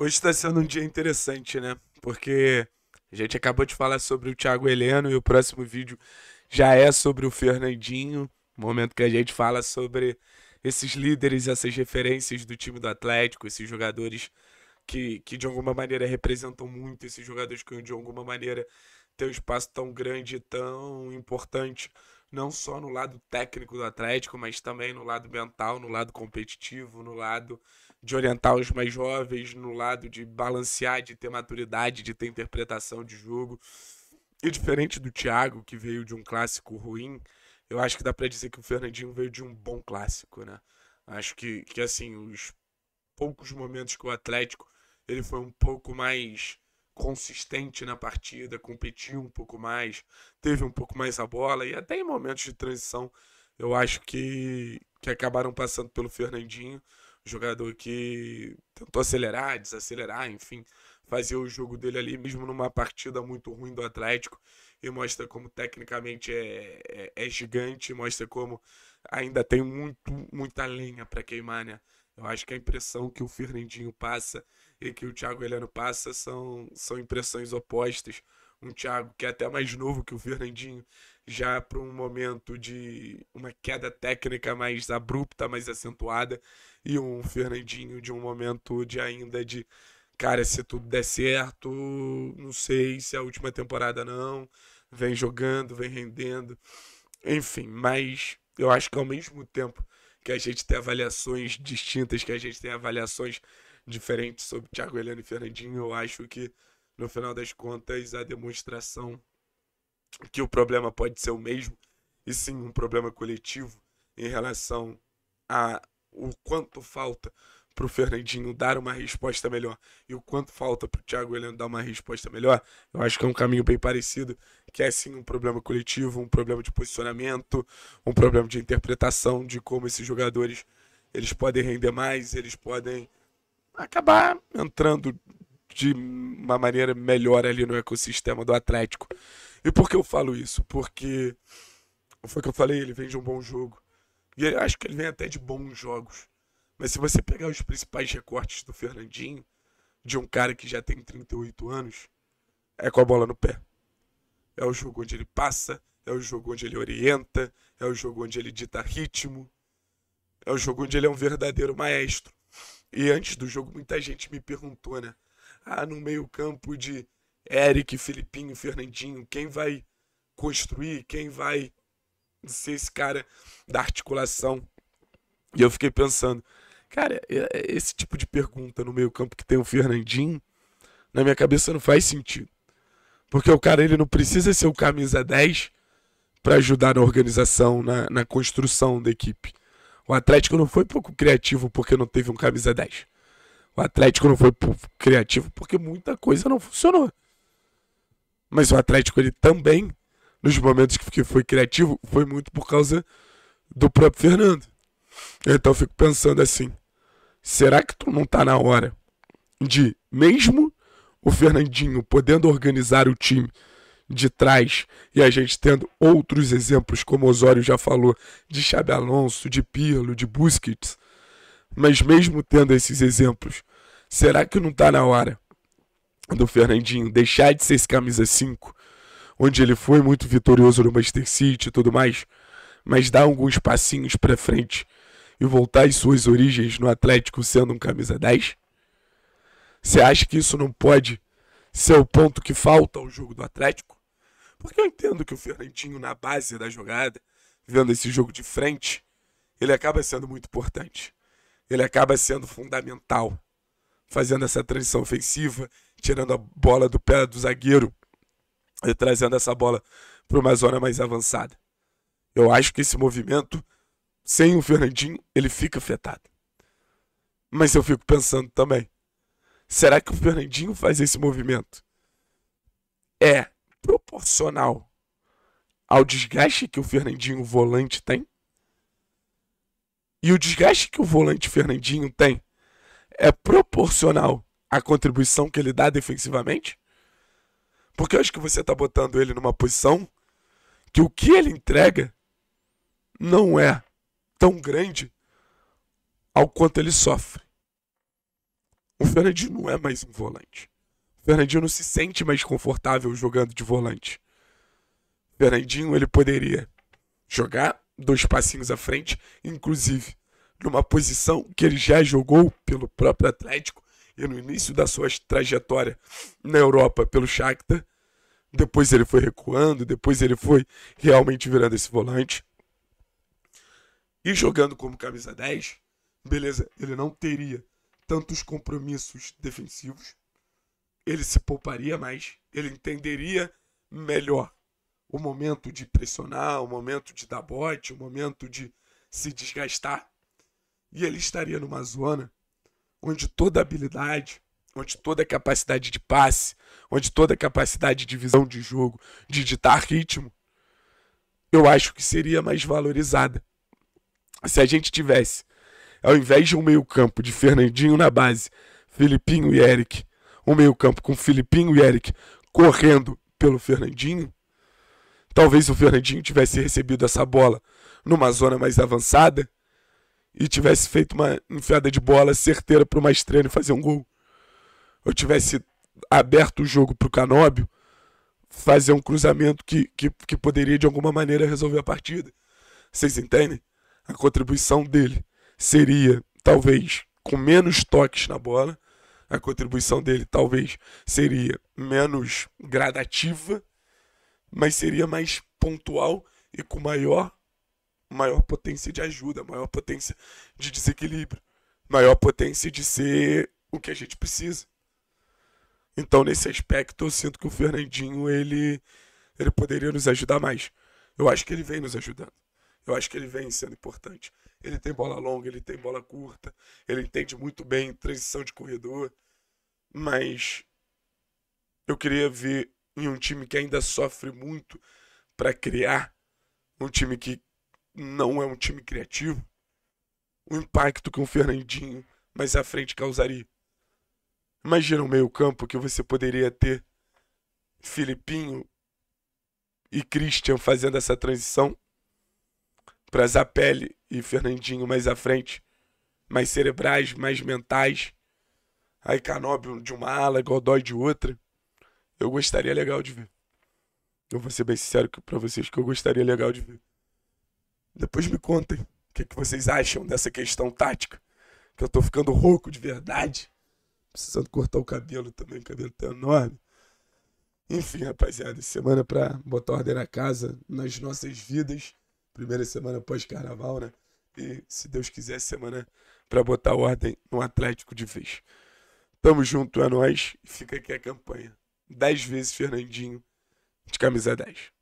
Hoje está sendo um dia interessante, né? Porque a gente acabou de falar sobre o Thiago Heleno e o próximo vídeo já é sobre o Fernandinho. Momento que a gente fala sobre esses líderes, essas referências do time do Atlético, esses jogadores que, que de alguma maneira representam muito, esses jogadores que de alguma maneira têm um espaço tão grande, tão importante, não só no lado técnico do Atlético, mas também no lado mental, no lado competitivo, no lado de orientar os mais jovens no lado de balancear, de ter maturidade, de ter interpretação de jogo. E diferente do Thiago, que veio de um clássico ruim, eu acho que dá para dizer que o Fernandinho veio de um bom clássico, né? Acho que, que assim, os poucos momentos que o Atlético ele foi um pouco mais consistente na partida, competiu um pouco mais, teve um pouco mais a bola e até em momentos de transição eu acho que, que acabaram passando pelo Fernandinho. Jogador que tentou acelerar, desacelerar, enfim, fazer o jogo dele ali, mesmo numa partida muito ruim do Atlético, e mostra como tecnicamente é, é, é gigante, mostra como ainda tem muito, muita lenha para queimar, né? Eu acho que a impressão que o Fernandinho passa e que o Thiago Heleno passa são, são impressões opostas. Um Thiago que é até mais novo que o Fernandinho, já para um momento de uma queda técnica mais abrupta, mais acentuada, e um Fernandinho de um momento de ainda de cara, se tudo der certo, não sei se é a última temporada não, vem jogando, vem rendendo. Enfim, mas eu acho que ao mesmo tempo que a gente tem avaliações distintas, que a gente tem avaliações diferentes sobre Thiago Heleno e Fernandinho, eu acho que no final das contas a demonstração que o problema pode ser o mesmo e sim um problema coletivo em relação a o quanto falta para o Fernandinho dar uma resposta melhor e o quanto falta para o Thiago Heleno dar uma resposta melhor, eu acho que é um caminho bem parecido, que é sim um problema coletivo, um problema de posicionamento, um problema de interpretação de como esses jogadores eles podem render mais, eles podem acabar entrando de uma maneira melhor ali no ecossistema do Atlético. E por que eu falo isso? Porque foi o que eu falei, ele vem de um bom jogo. E eu acho que ele vem até de bons jogos. Mas se você pegar os principais recortes do Fernandinho, de um cara que já tem 38 anos, é com a bola no pé. É o jogo onde ele passa, é o jogo onde ele orienta, é o jogo onde ele dita ritmo, é o jogo onde ele é um verdadeiro maestro. E antes do jogo, muita gente me perguntou, né? Ah, no meio-campo de Eric, Filipinho, Fernandinho, quem vai construir, quem vai ser esse cara da articulação. E eu fiquei pensando, cara, esse tipo de pergunta no meio campo que tem o Fernandinho, na minha cabeça não faz sentido. Porque o cara ele não precisa ser o camisa 10 para ajudar na organização, na, na construção da equipe. O Atlético não foi pouco criativo porque não teve um camisa 10. O Atlético não foi pouco criativo porque muita coisa não funcionou. Mas o Atlético ele também nos momentos que foi criativo, foi muito por causa do próprio Fernando. Então eu fico pensando assim: será que tu não tá na hora de, mesmo o Fernandinho podendo organizar o time de trás e a gente tendo outros exemplos, como o Osório já falou, de Xabi Alonso, de Pirlo, de Busquets, mas mesmo tendo esses exemplos, será que não tá na hora do Fernandinho deixar de ser esse camisa 5 onde ele foi muito vitorioso no Manchester City e tudo mais, mas dar alguns passinhos para frente e voltar às suas origens no Atlético sendo um camisa 10? Você acha que isso não pode ser o ponto que falta ao jogo do Atlético? Porque eu entendo que o Fernandinho, na base da jogada, vendo esse jogo de frente, ele acaba sendo muito importante. Ele acaba sendo fundamental, fazendo essa transição ofensiva, tirando a bola do pé do zagueiro trazendo essa bola para uma zona mais avançada. Eu acho que esse movimento, sem o Fernandinho, ele fica afetado. Mas eu fico pensando também: será que o Fernandinho faz esse movimento? É proporcional ao desgaste que o Fernandinho volante tem? E o desgaste que o volante Fernandinho tem é proporcional à contribuição que ele dá defensivamente? Porque eu acho que você está botando ele numa posição que o que ele entrega não é tão grande ao quanto ele sofre. O Fernandinho não é mais um volante. O Fernandinho não se sente mais confortável jogando de volante. O Fernandinho ele poderia jogar dois passinhos à frente, inclusive numa posição que ele já jogou pelo próprio Atlético, e no início da sua trajetória na Europa pelo Shakhtar. Depois ele foi recuando, depois ele foi realmente virando esse volante. E jogando como camisa 10, beleza, ele não teria tantos compromissos defensivos. Ele se pouparia mais, ele entenderia melhor o momento de pressionar, o momento de dar bote, o momento de se desgastar. E ele estaria numa zona onde toda habilidade, onde toda capacidade de passe, onde toda capacidade de visão de jogo, de ditar ritmo, eu acho que seria mais valorizada. Se a gente tivesse, ao invés de um meio-campo de Fernandinho na base, Filipinho e Eric, um meio-campo com Filipinho e Eric correndo pelo Fernandinho, talvez o Fernandinho tivesse recebido essa bola numa zona mais avançada e tivesse feito uma enfiada de bola certeira para o e fazer um gol, eu tivesse aberto o jogo para o Canóbio fazer um cruzamento que, que, que poderia de alguma maneira resolver a partida. Vocês entendem? A contribuição dele seria, talvez, com menos toques na bola. A contribuição dele talvez seria menos gradativa, mas seria mais pontual e com maior maior potência de ajuda, maior potência de desequilíbrio, maior potência de ser o que a gente precisa. Então, nesse aspecto, eu sinto que o Fernandinho ele, ele poderia nos ajudar mais. Eu acho que ele vem nos ajudando. Eu acho que ele vem sendo importante. Ele tem bola longa, ele tem bola curta, ele entende muito bem transição de corredor. Mas eu queria ver em um time que ainda sofre muito para criar, um time que não é um time criativo, o impacto que um Fernandinho mais à frente causaria. Imagina um meio-campo que você poderia ter Filipinho e Christian fazendo essa transição para Zapelli e Fernandinho mais à frente, mais cerebrais, mais mentais. Aí Canóbio de uma ala, Godoy de outra. Eu gostaria legal de ver. Eu vou ser bem sincero para vocês que eu gostaria legal de ver. Depois me contem o que, é que vocês acham dessa questão tática. Que eu tô ficando rouco de verdade. Precisando cortar o cabelo também, o cabelo tá enorme. Enfim, rapaziada, semana pra botar ordem na casa, nas nossas vidas. Primeira semana pós-carnaval, né? E, se Deus quiser, semana pra botar ordem no Atlético de vez. Tamo junto, é nóis. Fica aqui a campanha. 10 vezes Fernandinho de camisa 10.